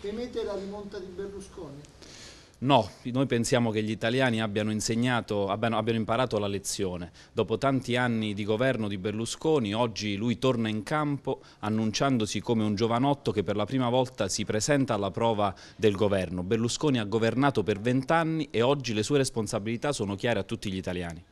Temete la rimonta di Berlusconi? No, noi pensiamo che gli italiani abbiano, insegnato, abbiano, abbiano, imparato la lezione. Dopo tanti anni di governo di Berlusconi, oggi lui torna in campo annunciandosi come un giovanotto che per la prima volta si presenta alla prova del governo. Berlusconi ha governato per vent'anni e oggi le sue responsabilità sono chiare a tutti gli italiani.